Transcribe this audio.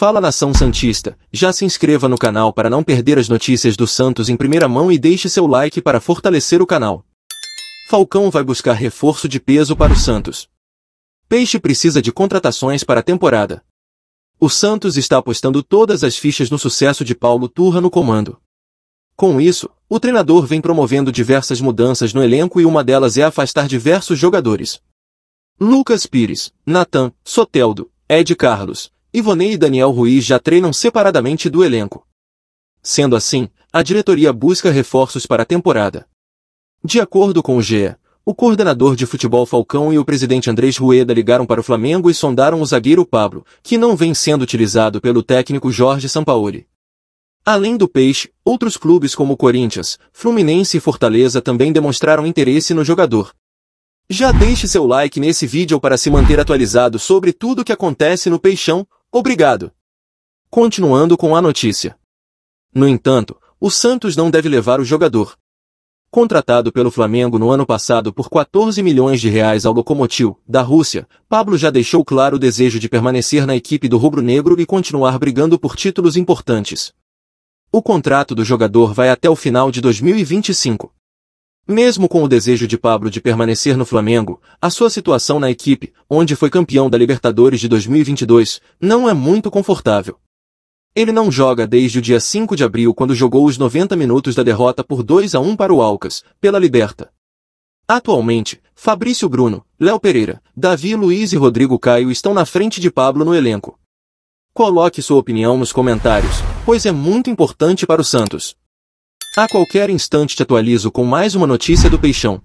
Fala nação santista, já se inscreva no canal para não perder as notícias do Santos em primeira mão e deixe seu like para fortalecer o canal. Falcão vai buscar reforço de peso para o Santos. Peixe precisa de contratações para a temporada. O Santos está apostando todas as fichas no sucesso de Paulo Turra no comando. Com isso, o treinador vem promovendo diversas mudanças no elenco e uma delas é afastar diversos jogadores. Lucas Pires, Natan, Soteldo, Ed Carlos, Ivonei e Daniel Ruiz já treinam separadamente do elenco. Sendo assim, a diretoria busca reforços para a temporada. De acordo com o GE, o coordenador de futebol Falcão e o presidente Andrés Rueda ligaram para o Flamengo e sondaram o zagueiro Pablo, que não vem sendo utilizado pelo técnico Jorge Sampaoli. Além do Peixe, outros clubes como Corinthians, Fluminense e Fortaleza também demonstraram interesse no jogador. Já deixe seu like nesse vídeo para se manter atualizado sobre tudo o que acontece no Peixão, Obrigado. Continuando com a notícia. No entanto, o Santos não deve levar o jogador. Contratado pelo Flamengo no ano passado por 14 milhões de reais ao Lokomotiv, da Rússia, Pablo já deixou claro o desejo de permanecer na equipe do rubro-negro e continuar brigando por títulos importantes. O contrato do jogador vai até o final de 2025. Mesmo com o desejo de Pablo de permanecer no Flamengo, a sua situação na equipe, onde foi campeão da Libertadores de 2022, não é muito confortável. Ele não joga desde o dia 5 de abril quando jogou os 90 minutos da derrota por 2 a 1 para o Alcas, pela Liberta. Atualmente, Fabrício Bruno, Léo Pereira, Davi Luiz e Rodrigo Caio estão na frente de Pablo no elenco. Coloque sua opinião nos comentários, pois é muito importante para o Santos. A qualquer instante te atualizo com mais uma notícia do Peixão.